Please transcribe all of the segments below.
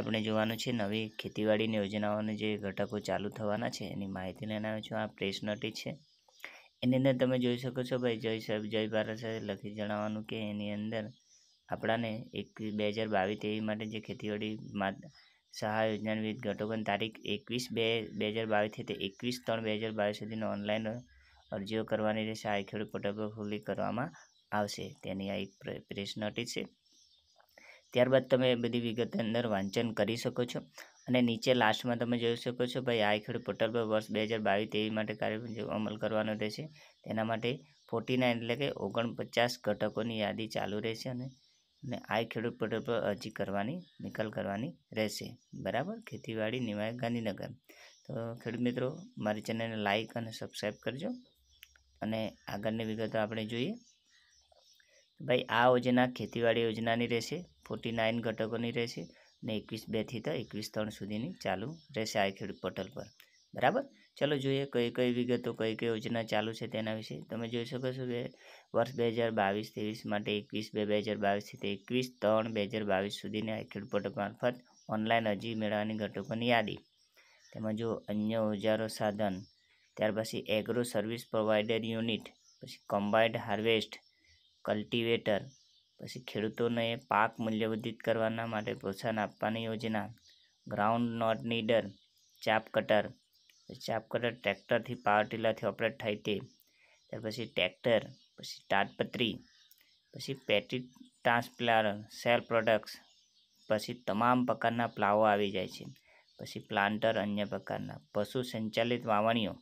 આપણે જોવાનું છે નવી ખેતીવાડીની યોજનાઓને જે ઘટકો ચાલુ થવાના છે એની માહિતી લઈને આવ્યો છું આ પ્રેસ નોટિસ છે એની અંદર તમે જોઈ શકો છો ભાઈ જય સાહેબ જય ભારત સાથે લખી જણાવવાનું કે એની અંદર આપણાને એક બે હજાર બાવીસ તેવી માટે જે ખેતીવાડી સહાય યોજનાની વિવિધ ઘટકોની તારીખ એકવીસ બે બે હજાર બાવીસથી તે એકવીસ ત્રણ બે હજાર બાવીસ સુધીનો ઓનલાઈન અરજીઓ કરવાની રહેશે આ ખેડૂત પોર્ટલ પર ખુલ્લી કરવામાં આવશે તેની આ એક પ્રેસ નોટિસ છે ત્યારબાદ તમે બધી વિગત અંદર વાંચન કરી શકો છો અને નીચે લાસ્ટમાં તમે જોઈ શકો છો ભાઈ આ ખેડૂત પોર્ટલ પર વર્ષ બે હજાર બાવીસ તેવી માટે કાર્ય અમલ કરવાનો રહેશે તેના માટે ફોર્ટી નાઇન એટલે કે ઓગણપચાસ ઘટકોની યાદી ચાલુ રહેશે અને અને આ ખેડૂત પોર્ટલ પર અરજી કરવાની નિકાલ કરવાની રહેશે બરાબર ખેતીવાડી નિવાય ગાંધીનગર તો ખેડૂત મિત્રો મારી ચેનલને લાઇક અને સબસ્ક્રાઈબ કરજો અને આગળની વિગતો આપણે જોઈએ ભાઈ આ યોજના ખેતીવાડી યોજનાની રહેશે ફોર્ટી નાઇન ઘટકોની રહેશે ને એકવીસ બેથી તો એકવીસ ત્રણ સુધીની ચાલુ રહેશે આ ખેડૂત પોર્ટલ પર બરાબર ચલો જોઈએ કઈ કઈ વિગતો કઈ કઈ યોજના ચાલુ છે તેના વિશે તમે જોઈ શકો છો કે વર્ષ બે હજાર બાવીસ ત્રેવીસ માટે એકવીસ બે બે હજાર બાવીસથી એકવીસ ત્રણ બે હજાર બાવીસ સુધીની આ ખેડૂત પોર્ટલ મારફત ઓનલાઈન અરજી મેળવવાની ઘટકોની યાદી તેમાં જો અન્ય ઓજારો સાધન ત્યાર પછી એગ્રો સર્વિસ પ્રોવાઈડર યુનિટ પછી કમ્બાઇન્ડ હાર્વેસ્ટ કલ્ટિવેટર પછી ખેડૂતોને પાક મૂલ્યવર્ધિત કરવાના માટે પ્રોત્સાહન આપવાની યોજના ગ્રાઉન્ડ નોટ નીડર ચાપ કટર ચાપ કટર ટ્રેક્ટરથી પાવર ટીલાથી ઓપરેટ થાય તે ત્યાર પછી ટ્રેક્ટર પછી તાટપત્રી પછી પેટી ટ્રાન્સપ્લાર સેલ પ્રોડક્ટ્સ પછી તમામ પ્રકારના પ્લાવો આવી જાય છે પછી પ્લાન્ટર અન્ય પ્રકારના પશુ સંચાલિત વાવણીઓ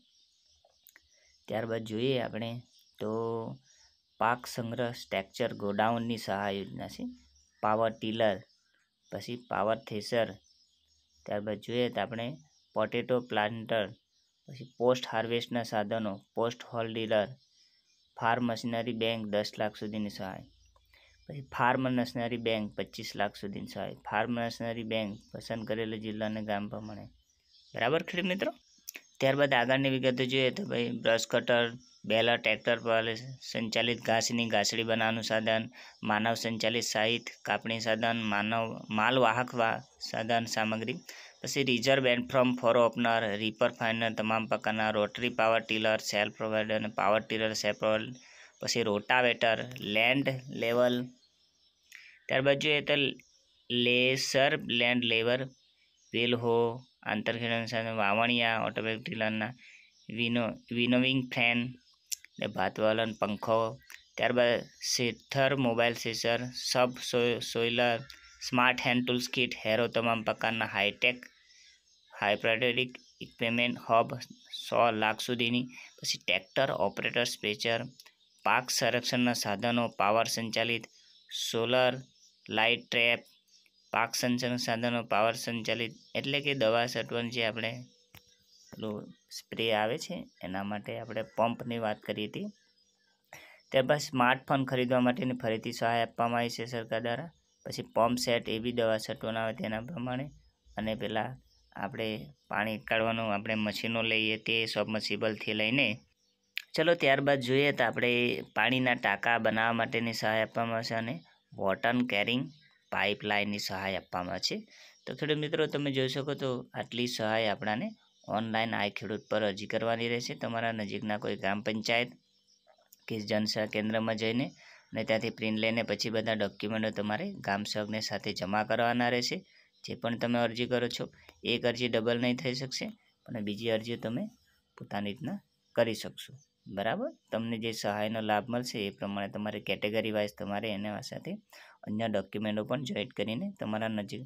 ત્યારબાદ જોઈએ આપણે તો પાક સંગ્રહ સ્ટ્રેક્ચર ગોડાઉનની સહાય યોજના છે પાવર ટીલર પછી પાવર થ્રેસર ત્યારબાદ જોઈએ તો આપણે પોટેટો પ્લાન્ટર પછી પોસ્ટ હાર્વેસ્ટના સાધનો post hole digger farm machinery bank દસ લાખ સુધીની સહાય પછી ફાર્મ નર્સનરી બેંક પચીસ લાખ સુધીની સહાય ફાર્મ નર્સનરી બેંક પસંદ કરેલા જિલ્લાને ગામ પ્રમાણે બરાબર ખેડૂત મિત્રો ત્યારબાદ આગળની વિગતો જોઈએ તો ભાઈ બ્રશ કટર બેલર ટ્રેક્ટર પર સંચાલિત ઘાસની ઘાસડી બનાવવાનું સાધન માનવ સંચાલિત સાહિત કાપણી સાધન માનવ માલવાહક સાધન સામગ્રી પછી રિઝર્વ એન્ડ ફ્રોમ ફોર ઓપનર રીપર ફાઇનર તમામ પ્રકારના રોટરી પાવર ટીલર સેલ પ્રોવાઈડર અને પાવર ટીલર સેલ પછી રોટાવેટર લેન્ડ લેવલ ત્યારબાદ જોઈએ તો લેસર લેન્ડ લેવર વેલહો આંતરખેડ સાથે વાવણિયા ઓટોમેટિક ટીલરના વિનો વિનોવિંગ ફેન એટલે ભાતવાલન પંખો ત્યારબાદ સેથર મોબાઈલ સેસર sub soiler smart hand tools kit harrow તમામ પ્રકારના હાઈટેક હાઇપ્રેટરિક ઇક્વિપમેન્ટ હબ સો લાખ સુધીની પછી ટ્રેક્ટર ઓપરેટર સ્પેચર પાક સંરક્ષણના સાધનો પાવર સંચાલિત સોલર લાઇટ ટ્રેપ પાક સંચાલન સાધનો પાવર સંચાલિત એટલે કે દવા છંટવાનું જે આપણે પેલું સ્પ્રે આવે છે એના માટે આપણે પંપની વાત કરી હતી ત્યારબાદ સ્માર્ટફોન ખરીદવા માટેની ફરીથી સહાય આપવામાં આવી છે સરકાર દ્વારા પછી પંપ સેટ એવી દવા છંટવાના આવે તેના પ્રમાણે અને પેલા આપણે પાણી કાઢવાનું આપણે મશીનો લઈએ તે સબમર્સિબલથી લઈને ચલો ત્યારબાદ જોઈએ તો આપણે પાણીના ટાંકા બનાવવા માટેની સહાય આપવામાં આવશે અને વોટર કેરિંગ પાઇપલાઇનની સહાય આપવામાં છે તો ખેડૂત મિત્રો તમે જોઈ શકો તો આટલી સહાય આપણાને ઓનલાઈન આ ખેડૂત પર અરજી કરવાની રહેશે તમારા નજીકના કોઈ ગ્રામ પંચાયત કે જનસેવા કેન્દ્રમાં જઈને અને ત્યાંથી પ્રિન્ટ લઈને પછી બધા ડોક્યુમેન્ટો તમારે ગામ સેવકને સાથે જમા કરવાના રહેશે જે પણ તમે અરજી કરો છો એક અરજી ડબલ નહીં થઈ શકશે પણ બીજી અરજી તમે પોતાની રીતના કરી શકશો બરાબર તમને જે સહાયનો લાભ મળશે એ પ્રમાણે તમારે કેટેગરી વાઇઝ તમારે એના સાથે અન્ય ડોક્યુમેન્ટો પણ જોઈટ કરીને તમારા નજીક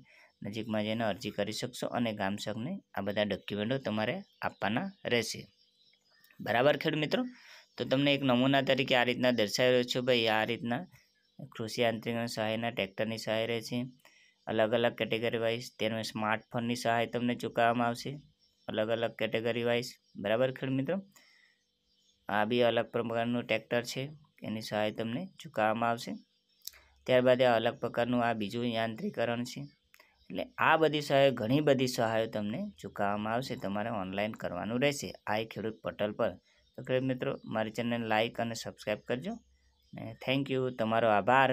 નજીકમાં જઈને અરજી કરી શકશો અને ગામસકને આ બધા ડોક્યુમેન્ટો તમારે આપવાના રહેશે બરાબર ખેડૂત મિત્રો તો તમને એક નમૂના તરીકે આ રીતના દર્શાવી રહ્યો છે ભાઈ આ રીતના કૃષિ યાંત્રિક સહાયના ટ્રેક્ટરની સહાય રહેશે અલગ અલગ કેટેગરી વાઇઝ તેનું સ્માર્ટફોનની સહાય તમને ચૂકવવામાં આવશે અલગ અલગ કેટેગરી વાઇઝ બરાબર ખેડ મિત્રો આ બી અલગ પ્રકારનું ટ્રેક્ટર છે એની સહાય તમને ચૂકવવામાં આવશે ત્યારબાદ આ અલગ પ્રકારનું આ બીજું યાંત્રિકરણ છે એટલે આ બધી સહાયો ઘણી બધી સહાયો તમને ચૂકવવામાં આવશે તમારે ઓનલાઈન કરવાનું રહેશે આ ખેડૂત પોર્ટલ પર તો ખેડૂત મિત્રો મારી ચેનલ લાઇક અને સબસ્ક્રાઈબ કરજો ને થેન્ક યુ તમારો આભાર